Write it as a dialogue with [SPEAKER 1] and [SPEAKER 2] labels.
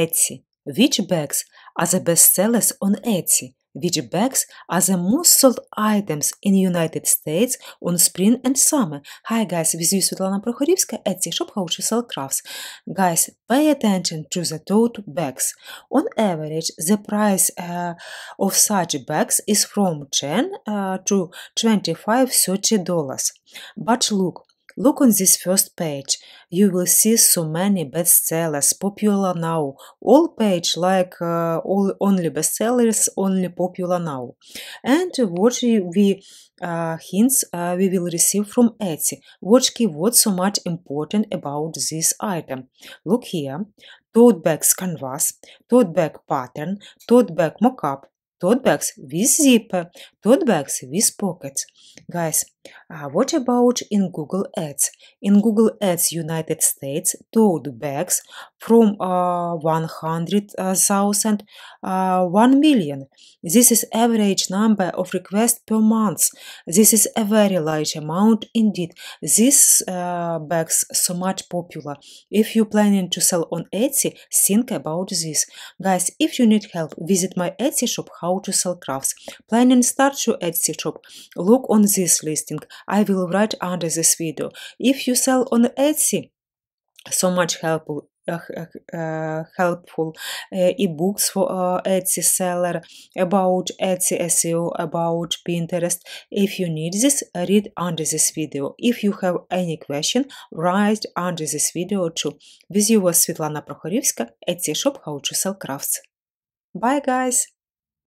[SPEAKER 1] Etsy. Which bags are the best sellers on Etsy? Which bags are the most sold items in United States on spring and summer? Hi guys, with you Svetlana Prokhorivska, Etsy Shop How to Sell Crafts. Guys, pay attention to the tote bags. On average, the price uh, of such bags is from 10 uh, to 25-30 dollars. But look, Look on this first page. You will see so many bestsellers, popular now. All page like uh, all only bestsellers, only popular now. And what we uh, hints uh, we will receive from Etsy. What keywords so much important about this item? Look here. Tote bags canvas, tote bag pattern, tote bag mockup, Tote with zipper, tote with pockets. Guys, uh, what about in Google Ads? In Google Ads United States, tote bags from uh, 100,000 uh, 1 million. This is average number of requests per month. This is a very large amount indeed. These uh, bags so much popular. If you're planning to sell on Etsy, think about this. Guys, if you need help, visit my Etsy shop, how how to sell crafts. Planning start to Etsy shop. Look on this listing. I will write under this video. If you sell on Etsy, so much helpful uh, uh, uh helpful uh, ebooks for uh, Etsy seller about Etsy SEO, about Pinterest. If you need this, read under this video. If you have any question, write under this video too. With you was Svetlana Prokhorivska, Etsy shop How to Sell Crafts. Bye guys!